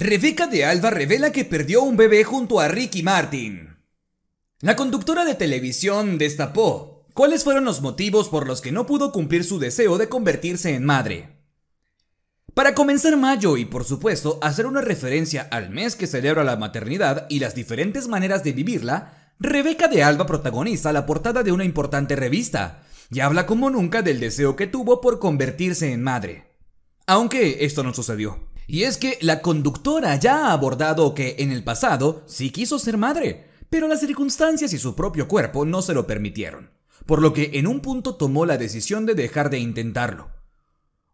Rebeca de Alba revela que perdió un bebé junto a Ricky Martin. La conductora de televisión destapó cuáles fueron los motivos por los que no pudo cumplir su deseo de convertirse en madre. Para comenzar mayo y por supuesto hacer una referencia al mes que celebra la maternidad y las diferentes maneras de vivirla, Rebeca de Alba protagoniza la portada de una importante revista y habla como nunca del deseo que tuvo por convertirse en madre. Aunque esto no sucedió. Y es que la conductora ya ha abordado que en el pasado sí quiso ser madre, pero las circunstancias y su propio cuerpo no se lo permitieron, por lo que en un punto tomó la decisión de dejar de intentarlo.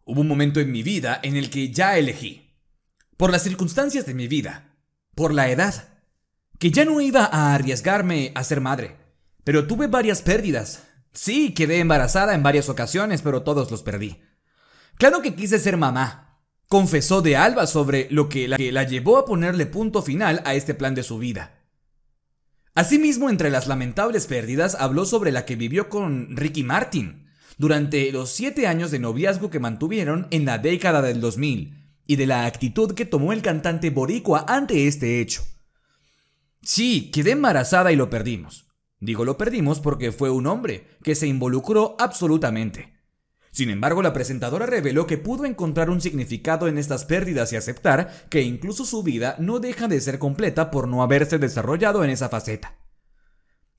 Hubo un momento en mi vida en el que ya elegí, por las circunstancias de mi vida, por la edad, que ya no iba a arriesgarme a ser madre, pero tuve varias pérdidas. Sí, quedé embarazada en varias ocasiones, pero todos los perdí. Claro que quise ser mamá, confesó de Alba sobre lo que la, que la llevó a ponerle punto final a este plan de su vida. Asimismo, entre las lamentables pérdidas, habló sobre la que vivió con Ricky Martin durante los siete años de noviazgo que mantuvieron en la década del 2000 y de la actitud que tomó el cantante boricua ante este hecho. Sí, quedé embarazada y lo perdimos. Digo lo perdimos porque fue un hombre que se involucró absolutamente. Sin embargo, la presentadora reveló que pudo encontrar un significado en estas pérdidas y aceptar que incluso su vida no deja de ser completa por no haberse desarrollado en esa faceta.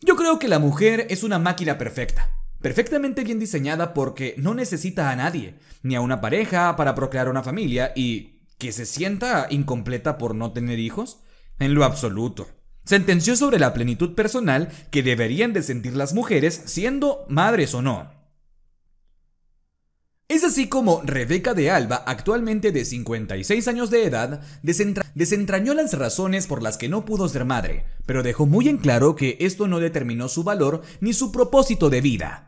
Yo creo que la mujer es una máquina perfecta, perfectamente bien diseñada porque no necesita a nadie, ni a una pareja para procrear una familia y que se sienta incompleta por no tener hijos, en lo absoluto. Sentenció sobre la plenitud personal que deberían de sentir las mujeres siendo madres o no. Es así como Rebeca de Alba, actualmente de 56 años de edad, desentrañó las razones por las que no pudo ser madre, pero dejó muy en claro que esto no determinó su valor ni su propósito de vida.